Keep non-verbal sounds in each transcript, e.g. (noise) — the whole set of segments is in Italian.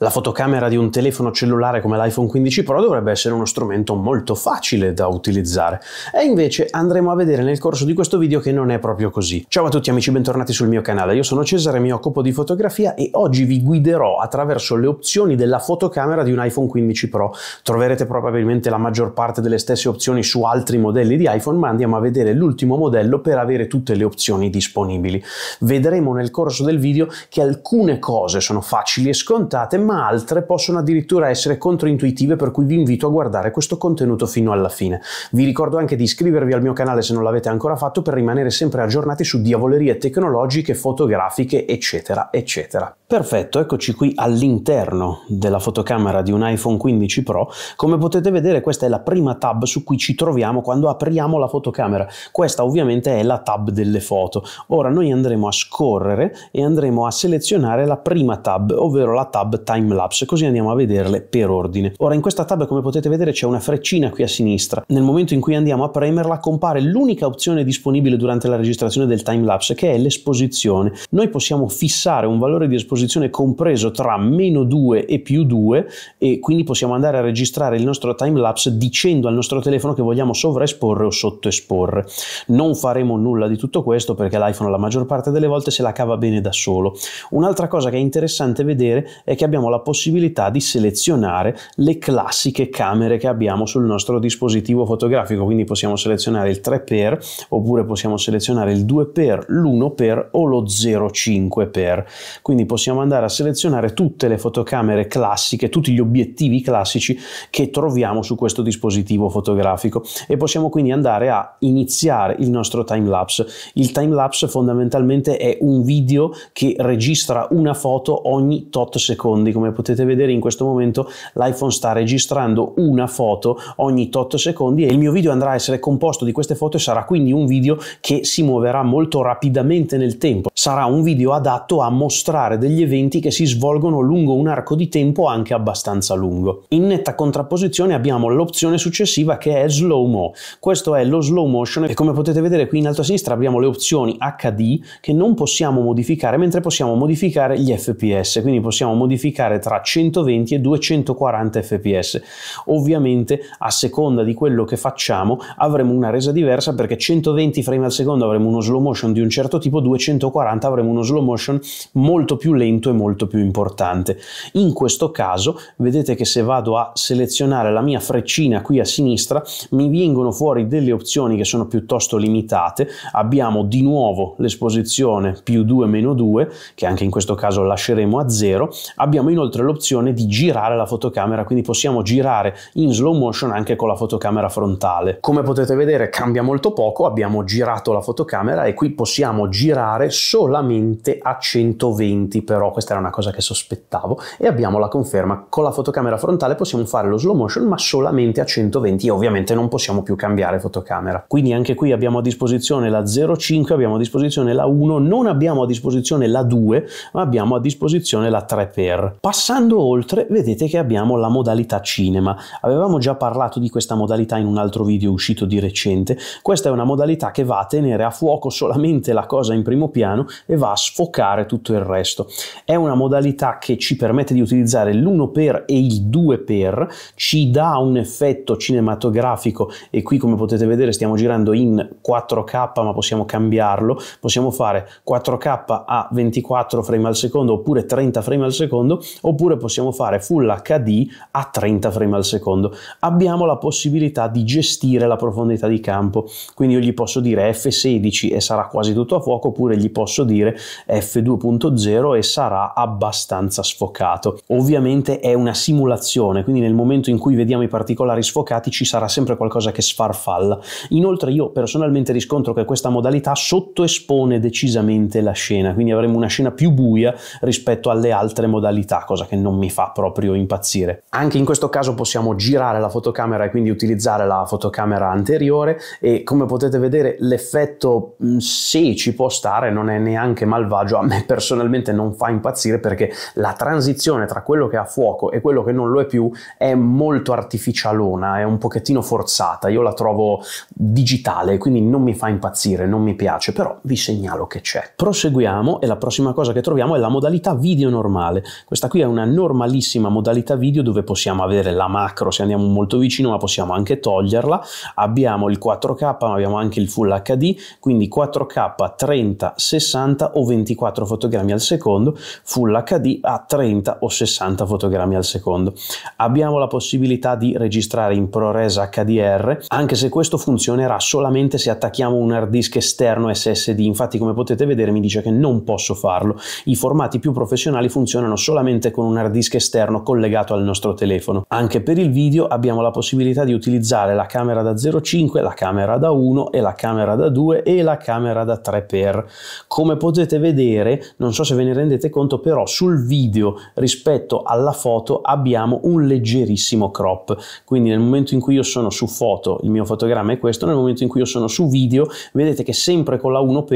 La fotocamera di un telefono cellulare come l'iPhone 15 Pro dovrebbe essere uno strumento molto facile da utilizzare e invece andremo a vedere nel corso di questo video che non è proprio così. Ciao a tutti amici, bentornati sul mio canale, io sono Cesare, mi occupo di fotografia e oggi vi guiderò attraverso le opzioni della fotocamera di un iPhone 15 Pro. Troverete probabilmente la maggior parte delle stesse opzioni su altri modelli di iPhone, ma andiamo a vedere l'ultimo modello per avere tutte le opzioni disponibili. Vedremo nel corso del video che alcune cose sono facili e scontate, ma altre possono addirittura essere controintuitive per cui vi invito a guardare questo contenuto fino alla fine. Vi ricordo anche di iscrivervi al mio canale se non l'avete ancora fatto per rimanere sempre aggiornati su diavolerie tecnologiche, fotografiche eccetera eccetera. Perfetto, eccoci qui all'interno della fotocamera di un iPhone 15 Pro. Come potete vedere questa è la prima tab su cui ci troviamo quando apriamo la fotocamera. Questa ovviamente è la tab delle foto. Ora noi andremo a scorrere e andremo a selezionare la prima tab, ovvero la tab timelapse, così andiamo a vederle per ordine. Ora in questa tab come potete vedere c'è una freccina qui a sinistra. Nel momento in cui andiamo a premerla compare l'unica opzione disponibile durante la registrazione del timelapse, che è l'esposizione. Noi possiamo fissare un valore di esposizione disposizione compreso tra meno 2 e più 2 e quindi possiamo andare a registrare il nostro time lapse dicendo al nostro telefono che vogliamo sovraesporre o sottoesporre. Non faremo nulla di tutto questo perché l'iPhone la maggior parte delle volte se la cava bene da solo. Un'altra cosa che è interessante vedere è che abbiamo la possibilità di selezionare le classiche camere che abbiamo sul nostro dispositivo fotografico, quindi possiamo selezionare il 3x oppure possiamo selezionare il 2x, l'1x o lo 0,5x. Quindi possiamo possiamo andare a selezionare tutte le fotocamere classiche, tutti gli obiettivi classici che troviamo su questo dispositivo fotografico e possiamo quindi andare a iniziare il nostro time lapse. Il time lapse fondamentalmente è un video che registra una foto ogni tot secondi, come potete vedere in questo momento l'iPhone sta registrando una foto ogni tot secondi e il mio video andrà a essere composto di queste foto e sarà quindi un video che si muoverà molto rapidamente nel tempo. Sarà un video adatto a mostrare degli degli eventi che si svolgono lungo un arco di tempo anche abbastanza lungo. In netta contrapposizione abbiamo l'opzione successiva che è slow mo. Questo è lo slow motion e come potete vedere qui in alto a sinistra abbiamo le opzioni HD che non possiamo modificare mentre possiamo modificare gli FPS, quindi possiamo modificare tra 120 e 240 FPS. Ovviamente a seconda di quello che facciamo avremo una resa diversa perché 120 frame al secondo avremo uno slow motion di un certo tipo, 240 avremo uno slow motion molto più lento lento e molto più importante. In questo caso vedete che se vado a selezionare la mia freccina qui a sinistra mi vengono fuori delle opzioni che sono piuttosto limitate. Abbiamo di nuovo l'esposizione più 2 meno 2 che anche in questo caso lasceremo a 0. Abbiamo inoltre l'opzione di girare la fotocamera quindi possiamo girare in slow motion anche con la fotocamera frontale. Come potete vedere cambia molto poco, abbiamo girato la fotocamera e qui possiamo girare solamente a 120 per però questa era una cosa che sospettavo e abbiamo la conferma. Con la fotocamera frontale possiamo fare lo slow motion ma solamente a 120 e ovviamente non possiamo più cambiare fotocamera. Quindi anche qui abbiamo a disposizione la 0.5, abbiamo a disposizione la 1, non abbiamo a disposizione la 2 ma abbiamo a disposizione la 3x. Passando oltre vedete che abbiamo la modalità cinema. Avevamo già parlato di questa modalità in un altro video uscito di recente. Questa è una modalità che va a tenere a fuoco solamente la cosa in primo piano e va a sfocare tutto il resto. È una modalità che ci permette di utilizzare l'1 per e il 2 per, ci dà un effetto cinematografico e qui come potete vedere stiamo girando in 4K ma possiamo cambiarlo, possiamo fare 4K a 24 frame al secondo oppure 30 frame al secondo oppure possiamo fare Full HD a 30 frame al secondo. Abbiamo la possibilità di gestire la profondità di campo, quindi io gli posso dire F16 e sarà quasi tutto a fuoco oppure gli posso dire F2.0 e sarà abbastanza sfocato. Ovviamente è una simulazione, quindi nel momento in cui vediamo i particolari sfocati ci sarà sempre qualcosa che sfarfalla. Inoltre io personalmente riscontro che questa modalità sottoespone decisamente la scena, quindi avremo una scena più buia rispetto alle altre modalità, cosa che non mi fa proprio impazzire. Anche in questo caso possiamo girare la fotocamera e quindi utilizzare la fotocamera anteriore e come potete vedere l'effetto mm, se ci può stare non è neanche malvagio, a me personalmente non fa impazzire perché la transizione tra quello che è a fuoco e quello che non lo è più è molto artificialona, è un pochettino forzata, io la trovo digitale, quindi non mi fa impazzire, non mi piace, però vi segnalo che c'è. Proseguiamo e la prossima cosa che troviamo è la modalità video normale. Questa qui è una normalissima modalità video dove possiamo avere la macro se andiamo molto vicino, ma possiamo anche toglierla. Abbiamo il 4K, ma abbiamo anche il Full HD, quindi 4K 30, 60 o 24 fotogrammi al secondo secondo, Full HD a 30 o 60 fotogrammi al secondo. Abbiamo la possibilità di registrare in ProRes HDR, anche se questo funzionerà solamente se attacchiamo un hard disk esterno SSD, infatti come potete vedere mi dice che non posso farlo, i formati più professionali funzionano solamente con un hard disk esterno collegato al nostro telefono. Anche per il video abbiamo la possibilità di utilizzare la camera da 0.5, la camera da 1 e la camera da 2 e la camera da 3 x Come potete vedere, non so se ve ne rendete rendete conto però sul video rispetto alla foto abbiamo un leggerissimo crop, quindi nel momento in cui io sono su foto il mio fotogramma è questo, nel momento in cui io sono su video vedete che sempre con la 1x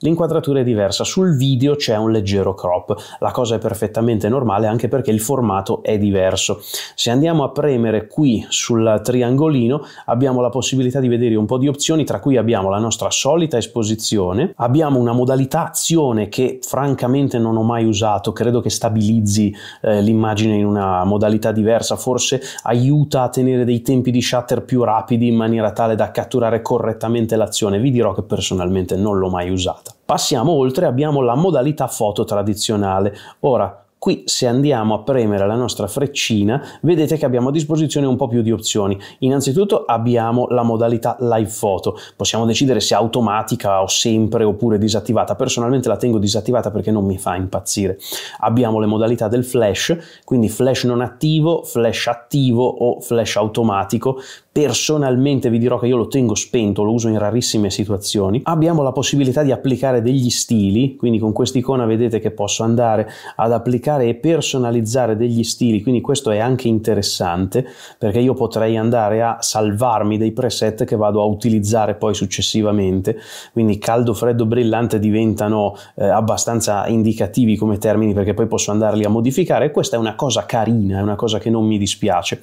l'inquadratura è diversa, sul video c'è un leggero crop, la cosa è perfettamente normale anche perché il formato è diverso. Se andiamo a premere qui sul triangolino abbiamo la possibilità di vedere un po' di opzioni tra cui abbiamo la nostra solita esposizione, abbiamo una modalità azione che francamente non ho mai usato, credo che stabilizzi eh, l'immagine in una modalità diversa, forse aiuta a tenere dei tempi di shutter più rapidi in maniera tale da catturare correttamente l'azione. Vi dirò che personalmente non l'ho mai usata. Passiamo oltre, abbiamo la modalità foto tradizionale. Ora, Qui se andiamo a premere la nostra freccina vedete che abbiamo a disposizione un po' più di opzioni. Innanzitutto abbiamo la modalità live photo, possiamo decidere se automatica o sempre oppure disattivata, personalmente la tengo disattivata perché non mi fa impazzire. Abbiamo le modalità del flash, quindi flash non attivo, flash attivo o flash automatico, personalmente vi dirò che io lo tengo spento, lo uso in rarissime situazioni. Abbiamo la possibilità di applicare degli stili, quindi con quest'icona vedete che posso andare ad applicare e personalizzare degli stili, quindi questo è anche interessante perché io potrei andare a salvarmi dei preset che vado a utilizzare poi successivamente, quindi caldo, freddo, brillante diventano eh, abbastanza indicativi come termini perché poi posso andarli a modificare e questa è una cosa carina, è una cosa che non mi dispiace.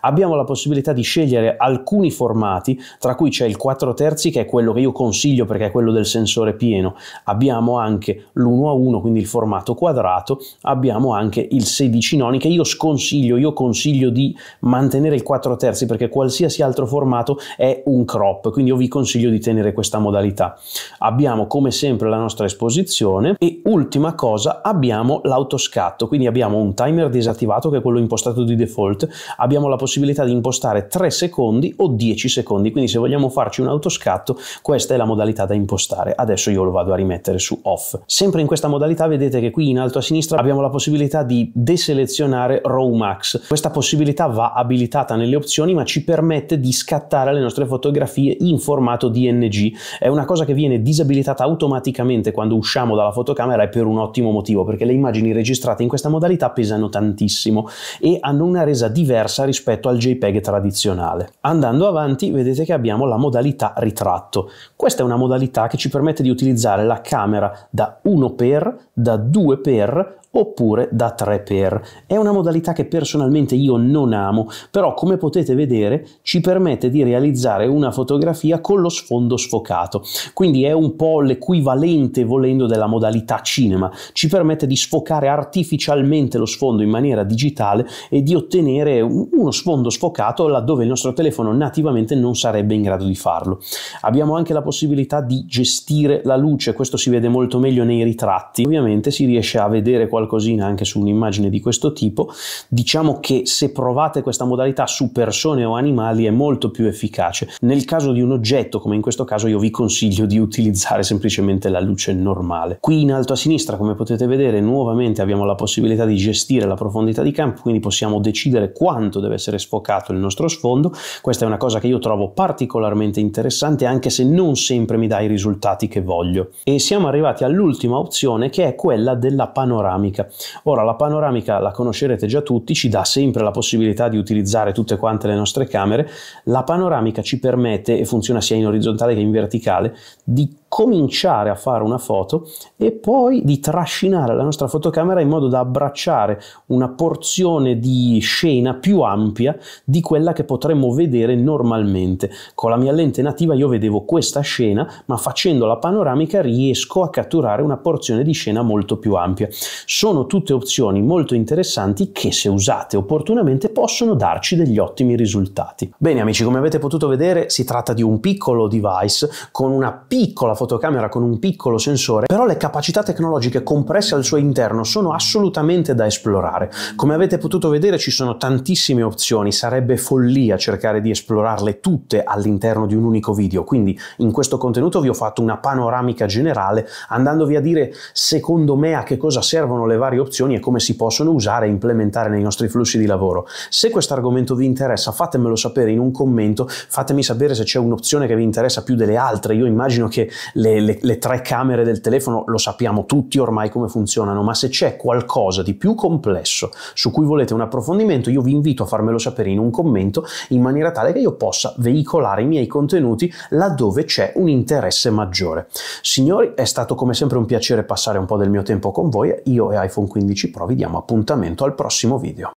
Abbiamo la possibilità di scegliere eh, alcuni formati, tra cui c'è il 4 terzi che è quello che io consiglio perché è quello del sensore pieno, abbiamo anche l'1 a 1, quindi il formato quadrato, abbiamo anche il 16 noni che io sconsiglio, io consiglio di mantenere il 4 terzi perché qualsiasi altro formato è un crop, quindi io vi consiglio di tenere questa modalità. Abbiamo come sempre la nostra esposizione e ultima cosa abbiamo l'autoscatto, quindi abbiamo un timer disattivato che è quello impostato di default, abbiamo la possibilità di impostare 3 secondi secondi o 10 secondi, quindi se vogliamo farci un autoscatto questa è la modalità da impostare. Adesso io lo vado a rimettere su off. Sempre in questa modalità vedete che qui in alto a sinistra abbiamo la possibilità di deselezionare RAW Max. Questa possibilità va abilitata nelle opzioni ma ci permette di scattare le nostre fotografie in formato DNG. È una cosa che viene disabilitata automaticamente quando usciamo dalla fotocamera e per un ottimo motivo perché le immagini registrate in questa modalità pesano tantissimo e hanno una resa diversa rispetto al JPEG tradizionale. Andando avanti vedete che abbiamo la modalità ritratto. Questa è una modalità che ci permette di utilizzare la camera da 1x, da 2x oppure da 3 x È una modalità che personalmente io non amo, però come potete vedere ci permette di realizzare una fotografia con lo sfondo sfocato, quindi è un po' l'equivalente volendo della modalità cinema, ci permette di sfocare artificialmente lo sfondo in maniera digitale e di ottenere uno sfondo sfocato laddove il nostro telefono nativamente non sarebbe in grado di farlo. Abbiamo anche la possibilità di gestire la luce, questo si vede molto meglio nei ritratti, ovviamente si riesce a vedere qual qualcosina anche su un'immagine di questo tipo, diciamo che se provate questa modalità su persone o animali è molto più efficace. Nel caso di un oggetto, come in questo caso, io vi consiglio di (laughs) utilizzare semplicemente la luce normale. Qui in alto a sinistra, come potete vedere, nuovamente abbiamo la possibilità di gestire la profondità di campo, quindi possiamo decidere quanto deve essere sfocato il nostro sfondo. Questa è una cosa che io trovo particolarmente interessante, anche se non sempre mi dà i risultati che voglio. E siamo arrivati all'ultima opzione che è quella della panoramica panoramica. Ora la panoramica la conoscerete già tutti, ci dà sempre la possibilità di utilizzare tutte quante le nostre camere. La panoramica ci permette, e funziona sia in orizzontale che in verticale, di cominciare a fare una foto e poi di trascinare la nostra fotocamera in modo da abbracciare una porzione di scena più ampia di quella che potremmo vedere normalmente. Con la mia lente nativa io vedevo questa scena, ma facendo la panoramica riesco a catturare una porzione di scena molto più ampia. Sono tutte opzioni molto interessanti che se usate opportunamente possono darci degli ottimi risultati. Bene amici, come avete potuto vedere si tratta di un piccolo device con una piccola fotocamera con un piccolo sensore, però le capacità tecnologiche compresse al suo interno sono assolutamente da esplorare. Come avete potuto vedere ci sono tantissime opzioni, sarebbe follia cercare di esplorarle tutte all'interno di un unico video, quindi in questo contenuto vi ho fatto una panoramica generale andandovi a dire secondo me a che cosa servono le varie opzioni e come si possono usare e implementare nei nostri flussi di lavoro. Se questo argomento vi interessa fatemelo sapere in un commento, fatemi sapere se c'è un'opzione che vi interessa più delle altre, io immagino che le, le, le tre camere del telefono, lo sappiamo tutti ormai come funzionano, ma se c'è qualcosa di più complesso su cui volete un approfondimento, io vi invito a farmelo sapere in un commento in maniera tale che io possa veicolare i miei contenuti laddove c'è un interesse maggiore. Signori, è stato come sempre un piacere passare un po' del mio tempo con voi, io e iPhone 15 Pro vi diamo appuntamento al prossimo video.